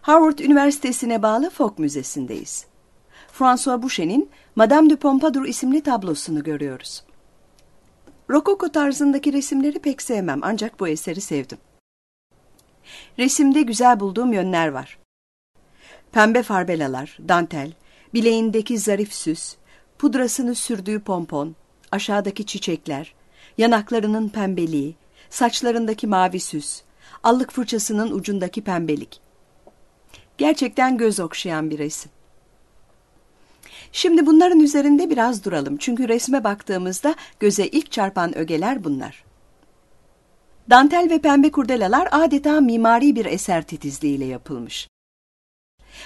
Harvard Üniversitesi'ne bağlı Fogg Müzesi'ndeyiz. François Boucher'in Madame de Pompadour isimli tablosunu görüyoruz. Rokoko tarzındaki resimleri pek sevmem ancak bu eseri sevdim. Resimde güzel bulduğum yönler var. Pembe farbelalar, dantel, bileğindeki zarif süs, pudrasını sürdüğü pompon, aşağıdaki çiçekler, yanaklarının pembeliği, saçlarındaki mavi süs, allık fırçasının ucundaki pembelik. Gerçekten göz okşayan bir resim. Şimdi bunların üzerinde biraz duralım. Çünkü resme baktığımızda göze ilk çarpan ögeler bunlar. Dantel ve pembe kurdelalar adeta mimari bir eser titizliğiyle yapılmış.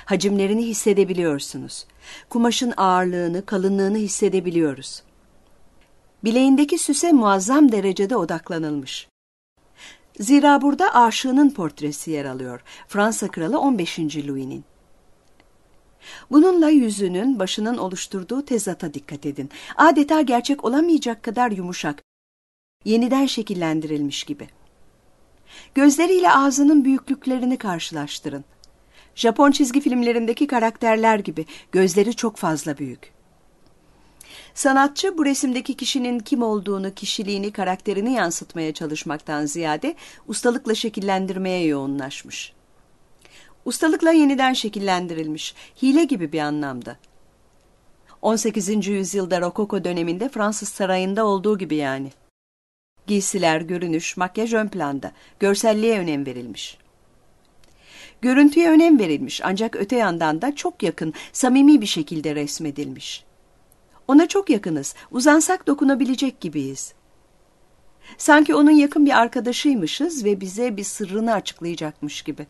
Hacimlerini hissedebiliyorsunuz. Kumaşın ağırlığını, kalınlığını hissedebiliyoruz. Bileğindeki süse muazzam derecede odaklanılmış. Zira burada aşığının portresi yer alıyor. Fransa Kralı 15. Louis'nin. Bununla yüzünün, başının oluşturduğu tezata dikkat edin. Adeta gerçek olamayacak kadar yumuşak, yeniden şekillendirilmiş gibi. Gözleriyle ağzının büyüklüklerini karşılaştırın. Japon çizgi filmlerindeki karakterler gibi gözleri çok fazla büyük. Sanatçı bu resimdeki kişinin kim olduğunu, kişiliğini, karakterini yansıtmaya çalışmaktan ziyade ustalıkla şekillendirmeye yoğunlaşmış. Ustalıkla yeniden şekillendirilmiş, hile gibi bir anlamda. 18. yüzyılda Rokoko döneminde Fransız sarayında olduğu gibi yani. Giysiler, görünüş, makyaj ön planda, görselliğe önem verilmiş. Görüntüye önem verilmiş ancak öte yandan da çok yakın, samimi bir şekilde resmedilmiş. Ona çok yakınız. Uzansak dokunabilecek gibiyiz. Sanki onun yakın bir arkadaşıymışız ve bize bir sırrını açıklayacakmış gibi.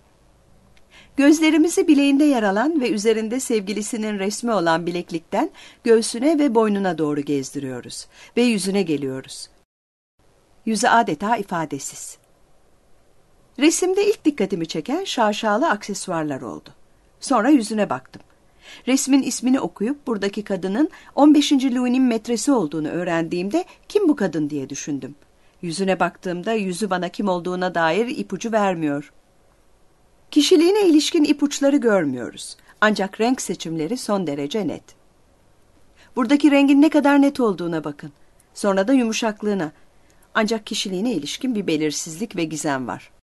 Gözlerimizi bileğinde yer alan ve üzerinde sevgilisinin resmi olan bileklikten göğsüne ve boynuna doğru gezdiriyoruz ve yüzüne geliyoruz. Yüzü adeta ifadesiz. Resimde ilk dikkatimi çeken şaşalı aksesuarlar oldu. Sonra yüzüne baktım. Resmin ismini okuyup buradaki kadının 15. Louis'nin metresi olduğunu öğrendiğimde kim bu kadın diye düşündüm. Yüzüne baktığımda yüzü bana kim olduğuna dair ipucu vermiyor. Kişiliğine ilişkin ipuçları görmüyoruz. Ancak renk seçimleri son derece net. Buradaki rengin ne kadar net olduğuna bakın. Sonra da yumuşaklığına. Ancak kişiliğine ilişkin bir belirsizlik ve gizem var.